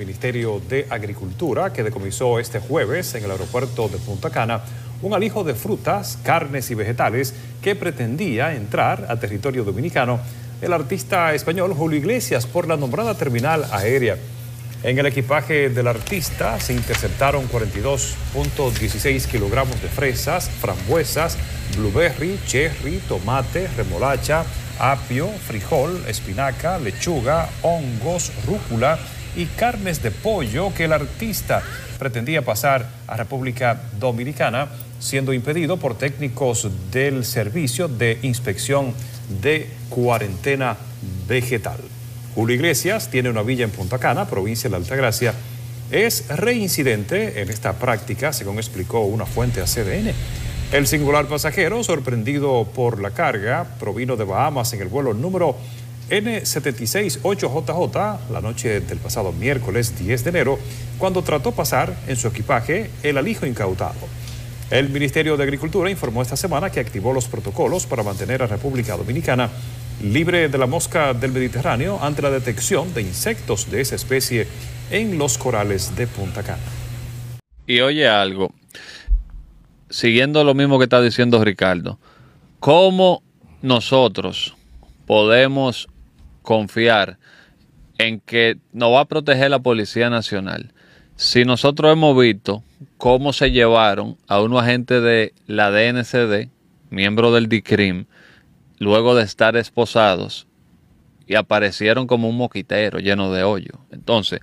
Ministerio de Agricultura, que decomisó este jueves en el aeropuerto de Punta Cana un alijo de frutas, carnes y vegetales que pretendía entrar a territorio dominicano el artista español Julio Iglesias por la nombrada terminal aérea. En el equipaje del artista se interceptaron 42.16 kilogramos de fresas, frambuesas, blueberry, cherry, tomate, remolacha, apio, frijol, espinaca, lechuga, hongos, rúcula y carnes de pollo que el artista pretendía pasar a República Dominicana, siendo impedido por técnicos del Servicio de Inspección de Cuarentena Vegetal. Julio Iglesias tiene una villa en Punta Cana, provincia de la Altagracia. Es reincidente en esta práctica, según explicó una fuente a CDN. El singular pasajero, sorprendido por la carga, provino de Bahamas en el vuelo número N768JJ la noche del pasado miércoles 10 de enero, cuando trató pasar en su equipaje el alijo incautado. El Ministerio de Agricultura informó esta semana que activó los protocolos para mantener a República Dominicana libre de la mosca del Mediterráneo ante la detección de insectos de esa especie en los corales de Punta Cana. Y oye algo, siguiendo lo mismo que está diciendo Ricardo, ¿cómo nosotros podemos confiar en que nos va a proteger la Policía Nacional. Si nosotros hemos visto cómo se llevaron a un agente de la DNCD, miembro del DICRIM, luego de estar esposados y aparecieron como un moquitero lleno de hoyo. Entonces,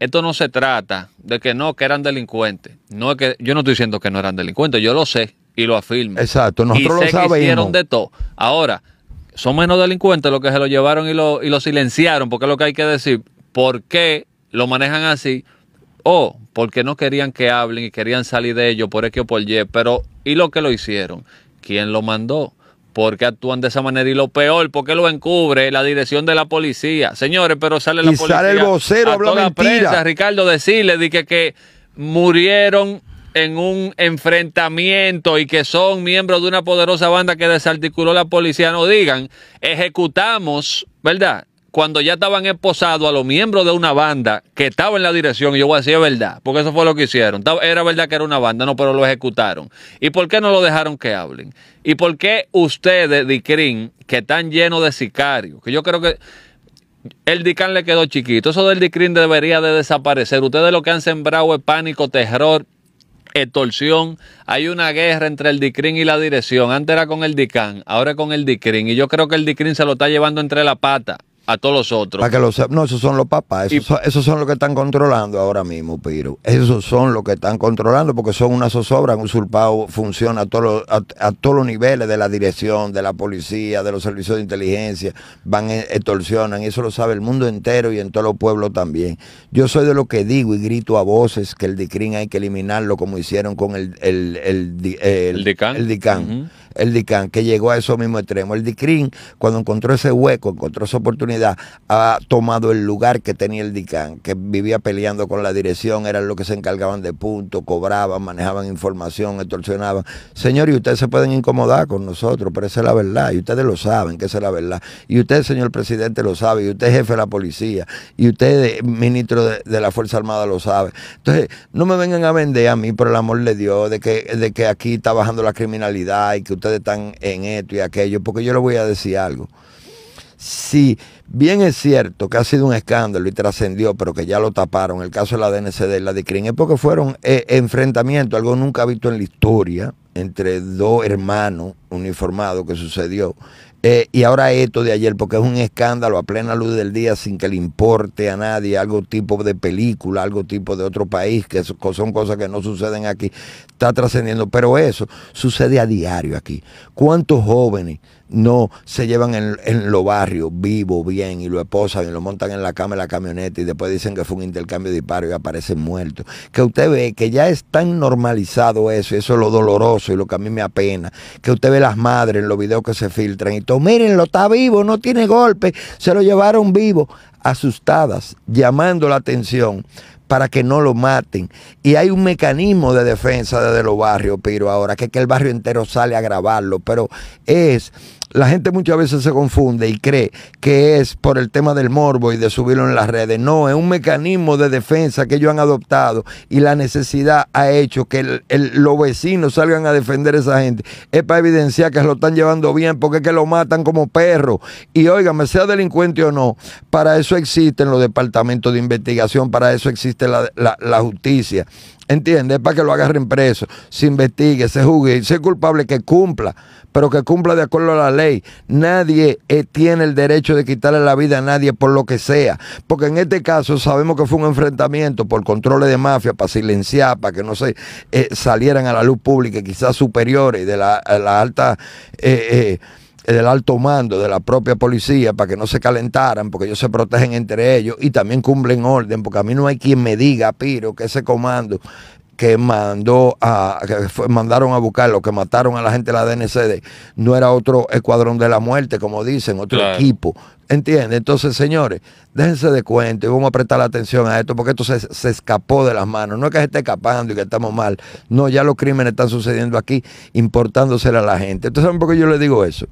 esto no se trata de que no, que eran delincuentes. No que yo no estoy diciendo que no eran delincuentes, yo lo sé y lo afirmo. Exacto, nosotros lo sabemos. hicieron de todo. Ahora, son menos delincuentes los que se lo llevaron y lo, y lo silenciaron, porque es lo que hay que decir. ¿Por qué lo manejan así? O porque no querían que hablen y querían salir de ellos por X o por Y, pero ¿y lo que lo hicieron? ¿Quién lo mandó? ¿Por qué actúan de esa manera? Y lo peor, ¿por qué lo encubre la dirección de la policía? Señores, pero sale la policía. Sale el vocero, a Ricardo, decirle que murieron en un enfrentamiento y que son miembros de una poderosa banda que desarticuló la policía, no digan, ejecutamos, ¿verdad? Cuando ya estaban esposados a los miembros de una banda que estaba en la dirección, y yo voy a decir, verdad, porque eso fue lo que hicieron. Era verdad que era una banda, no, pero lo ejecutaron. ¿Y por qué no lo dejaron que hablen? ¿Y por qué ustedes, Dicrin, que están llenos de sicarios, que yo creo que el DICAN le quedó chiquito. Eso del DICRIN debería de desaparecer. Ustedes lo que han sembrado es pánico, terror extorsión. Hay una guerra entre el DICRIN y la dirección. Antes era con el DICAN, ahora con el DICRIN. Y yo creo que el DICRIN se lo está llevando entre la pata a todos los otros. que los, no, esos son los papás, esos, son, esos, son, los que están controlando ahora mismo, Piro. Esos son los que están controlando porque son una zozobra, han usurpado funciona a todos, los, a, todos los niveles de la dirección, de la policía, de los servicios de inteligencia, van, e-, extorsionan, y eso lo sabe el mundo entero y en todos los pueblos también. Yo soy de lo que digo y grito a voces que el DICRIN hay que eliminarlo como hicieron con el, el, el, el, DICAN el DICAN, que llegó a esos mismos extremos. El DICRIN, cuando encontró ese hueco, encontró esa oportunidad, ha tomado el lugar que tenía el DICAN, que vivía peleando con la dirección, eran los que se encargaban de puntos, cobraban, manejaban información, extorsionaban. Señor, y ustedes se pueden incomodar con nosotros, pero esa es la verdad, y ustedes lo saben, que esa es la verdad. Y usted, señor presidente, lo sabe, y usted, jefe de la policía, y usted, ministro de, la Fuerza Armada, lo sabe. Entonces, no me vengan a vender a mí, por el amor de Dios, de que, de que aquí está bajando la criminalidad y que están en esto y aquello, porque yo le voy a decir algo. Si bien es cierto que ha sido un escándalo y trascendió, pero que ya lo taparon, el caso de la DNCD y la de CRIN, es porque fueron eh, enfrentamientos, algo nunca visto en la historia, entre dos hermanos uniformados que sucedió eh, y ahora esto de ayer, porque es un escándalo a plena luz del día sin que le importe a nadie, algo tipo de película, algo tipo de otro país, que son cosas que no suceden aquí, está trascendiendo. Pero eso sucede a diario aquí. ¿Cuántos jóvenes no se llevan en, los barrios vivo, bien, y lo esposan y lo montan en la cama, en la camioneta, y después dicen que fue un intercambio de disparos y aparecen muertos. Que usted ve que ya es tan normalizado eso, eso es lo doloroso y lo que a mí me apena. Que usted ve las madres en los videos que se filtran y todo, lo está vivo, no tiene golpe, se lo llevaron vivo, asustadas, llamando la atención para que no lo maten. Y hay un mecanismo de defensa desde los barrios, Piro, ahora, que que el barrio entero sale a grabarlo, pero es la gente muchas veces se confunde y cree que es por el tema del morbo y de subirlo en las redes. No, es un mecanismo de defensa que ellos han adoptado y la necesidad ha hecho que los vecinos salgan a defender a esa gente. Es para evidenciar que lo están llevando bien porque es que lo matan como perro. Y óigame, sea delincuente o no, para eso existen los departamentos de investigación, para eso existe la justicia. ¿Entiendes? Para que lo agarren preso, se investigue, se juzgue, y sea culpable que cumpla, pero que cumpla de acuerdo a la ley. Nadie eh, tiene el derecho de quitarle la vida a nadie por lo que sea, porque en este caso sabemos que fue un enfrentamiento por controles de mafia, para silenciar, para que no se eh, salieran a la luz pública, quizás superiores de la, alta... Eh, del alto mando de la propia policía para que no se calentaran, porque ellos se protegen entre ellos y también cumplen orden, porque a mí no hay quien me diga, Piro, que ese comando que mandó a que mandaron a buscar los que mataron a la gente de la DNCD no era otro escuadrón de la muerte como dicen otro equipo entiende entonces señores déjense de cuento y vamos a prestar la atención a esto porque esto se, se, escapó de las manos no es que se esté escapando y que estamos mal no ya los crímenes están sucediendo aquí importándosela a la gente entonces saben por qué yo le digo eso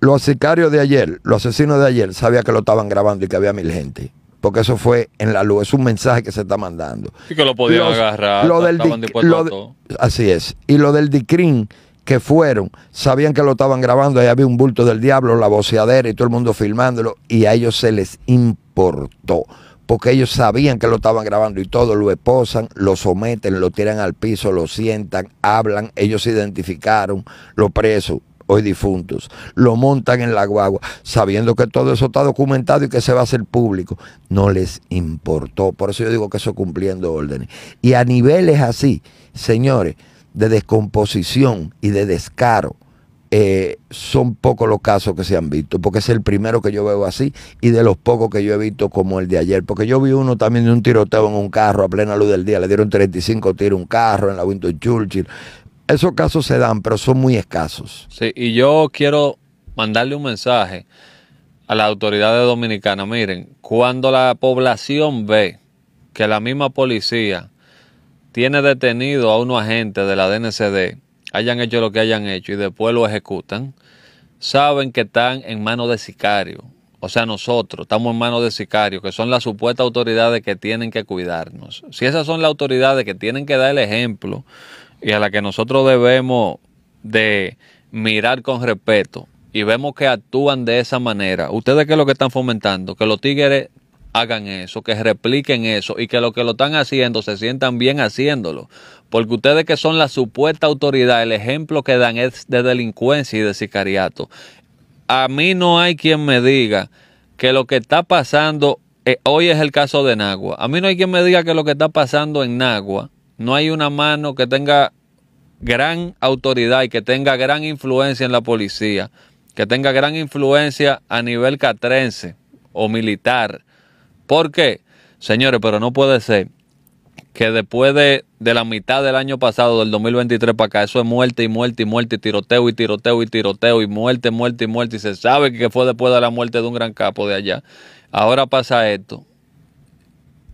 los sicarios de ayer, los asesinos de ayer, sabía que lo estaban grabando y que había mil gente. Porque eso fue en la luz, es un mensaje que se está mandando. Y que lo podían agarrar, lo Así es. Y lo del DICRIN que fueron, sabían que lo estaban grabando, ahí había un bulto del diablo, la voceadera y todo el mundo filmándolo, y a ellos se les importó porque ellos sabían que lo estaban grabando y todo, lo esposan, lo someten, lo tiran al piso, lo sientan, hablan, ellos se identificaron, lo preso, hoy difuntos, lo montan en la guagua, sabiendo que todo eso está documentado y que se va a hacer público. No les importó. Por eso yo digo que eso cumpliendo órdenes. Y a niveles así, señores, de descomposición y de descaro. Eh, son pocos los casos que se han visto, porque es el primero que yo veo así y de los pocos que yo he visto como el de ayer, porque yo vi uno también de un tiroteo en un carro a plena luz del día, le dieron 35 tiros a un carro en la Winton Churchill, esos casos se dan, pero son muy escasos. Sí, y yo quiero mandarle un mensaje a las autoridades dominicanas. Miren, cuando la población ve que la misma policía tiene detenido a unos agentes de la DNCD, hayan hecho lo que hayan hecho y después lo ejecutan, saben que están en manos de sicarios. O sea, nosotros estamos en manos de sicarios, que son las supuestas autoridades que tienen que cuidarnos. Si esas son las autoridades que tienen que dar el ejemplo, y a la que nosotros debemos de mirar con respeto y vemos que actúan de esa manera, ¿ustedes qué es lo que están fomentando? Que los tigres hagan eso, que repliquen eso y que los que lo están haciendo se sientan bien haciéndolo. Porque ustedes que son la supuesta autoridad, el ejemplo que dan es de delincuencia y de sicariato. A mí no hay quien me diga que lo que está pasando eh, hoy es el caso de Nagua. A mí no hay quien me diga que lo que está pasando en Nagua no hay una mano que tenga gran autoridad y que tenga gran influencia en la policía, que tenga gran influencia a nivel catrense o militar. ¿Por qué? Señores, pero no puede ser que después de, la mitad del año pasado, del 2023 para acá, eso es muerte y muerte y muerte, y tiroteo y tiroteo y tiroteo y muerte, muerte y muerte. Y se sabe que fue después de la muerte de un gran capo de allá. Ahora pasa esto.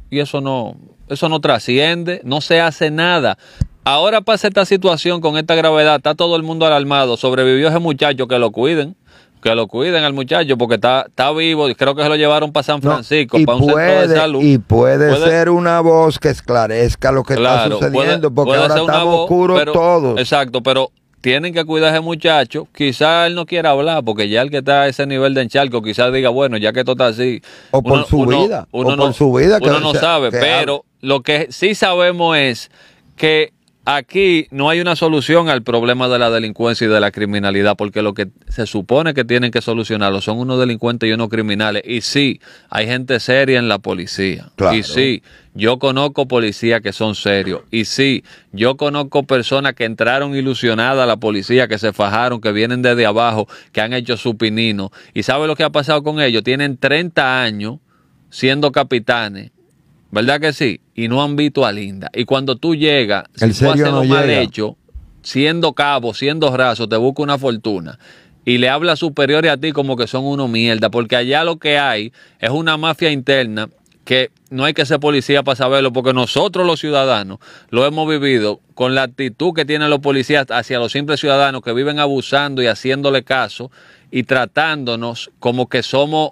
Y eso no, eso no trasciende, no se hace nada. Ahora pasa esta situación con esta gravedad, está todo el mundo alarmado, sobrevivió ese muchacho, que lo cuiden, que lo cuiden al muchacho porque está, está vivo, creo que se lo llevaron para San Francisco, para un puede, de salud. Y puede, ser una voz que esclarezca lo que está sucediendo, porque ahora estamos oscuros todos. Exacto, pero tienen que cuidar a ese muchacho. Quizás él no quiera hablar, porque ya el que está a ese nivel de encharco, quizás diga, bueno, ya que esto está así. O por su vida. Uno o no, por su vida. Que no sabe, pero lo que sí sabemos es que aquí no hay una solución al problema de la delincuencia y de la criminalidad, porque lo que se supone que tienen que solucionarlo son unos delincuentes y unos criminales. Y sí, hay gente seria en la policía. Y sí, yo conozco policías que son serios. Y sí, yo conozco personas que entraron ilusionadas a la policía, que se fajaron, que vienen desde abajo, que han hecho su pinino. ¿Y sabe lo que ha pasado con ellos? Tienen 30 años siendo capitanes ¿verdad que sí? Y no han visto a Linda. Y cuando tú llegas, si tú haces no lo mal hecho, siendo cabo, siendo raso, te busca una fortuna y le habla superior a ti como que son uno mierda, porque allá lo que hay es una mafia interna que no hay que ser policía para saberlo, porque nosotros los ciudadanos lo hemos vivido con la actitud que tienen los policías hacia los simples ciudadanos que viven abusando y haciéndole caso y tratándonos como que somos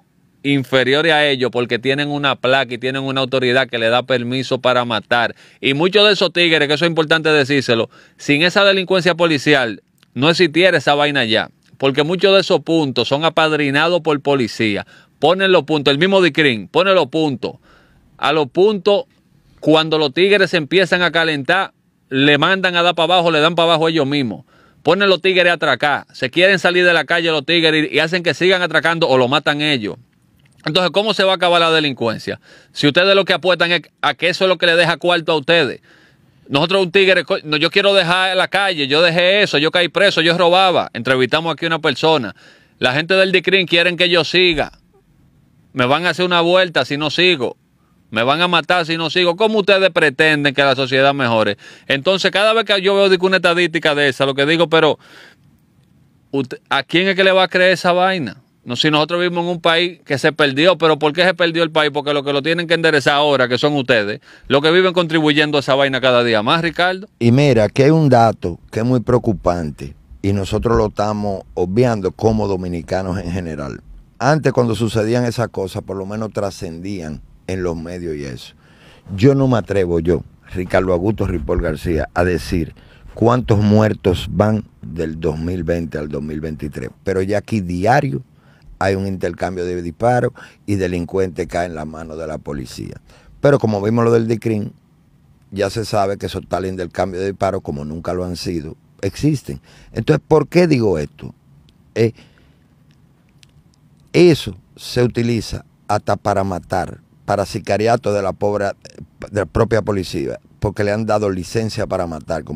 inferiores a ellos porque tienen una placa y tienen una autoridad que le da permiso para matar. Y muchos de esos tigres, que eso es importante decírselo, sin esa delincuencia policial no existiera esa vaina ya. Porque muchos de esos puntos son apadrinados por policía. Ponen los puntos, el mismo Dicrin, Ponen los puntos. A los puntos, cuando los tigres se empiezan a calentar, le mandan a dar para abajo, le dan para abajo ellos mismos ponen los tigres a atracar, se quieren salir de la calle los tigres y, hacen que sigan atracando o lo matan ellos. Entonces, ¿cómo se va a acabar la delincuencia? Si ustedes lo que apuestan es a que eso es lo que le deja cuarto a ustedes. Nosotros un tigre, yo quiero dejar la calle, yo dejé eso, yo caí preso, yo robaba. Entrevistamos aquí una persona. La gente del DICRIN quieren que yo siga. Me van a hacer una vuelta si no sigo. Me van a matar si no sigo. ¿Cómo ustedes pretenden que la sociedad mejore? Entonces, cada vez que yo veo una estadística de esa, lo que digo, pero ¿a quién es que le va a creer esa vaina? No, si nosotros vivimos en un país que se perdió, pero ¿por qué se perdió el país? Porque lo que lo tienen que enderezar ahora, que son ustedes, los que viven contribuyendo a esa vaina cada día más, Ricardo. Y mira, que hay un dato que es muy preocupante y nosotros lo estamos obviando como dominicanos en general. Antes cuando sucedían esas cosas, por lo menos trascendían en los medios y eso. Yo no me atrevo yo, Ricardo Augusto Ripol García, a decir cuántos muertos van del 2020 al 2023, pero ya aquí diario hay un intercambio de disparos y delincuente cae en la mano de la policía. Pero como vimos lo del DICRIN, ya se sabe que esos tal intercambios de disparos, como nunca lo han sido, existen. Entonces, ¿por qué digo esto? Eh, eso se utiliza hasta para matar, para sicariato de la, pobre, de propia policía, porque le han dado licencia para matar, como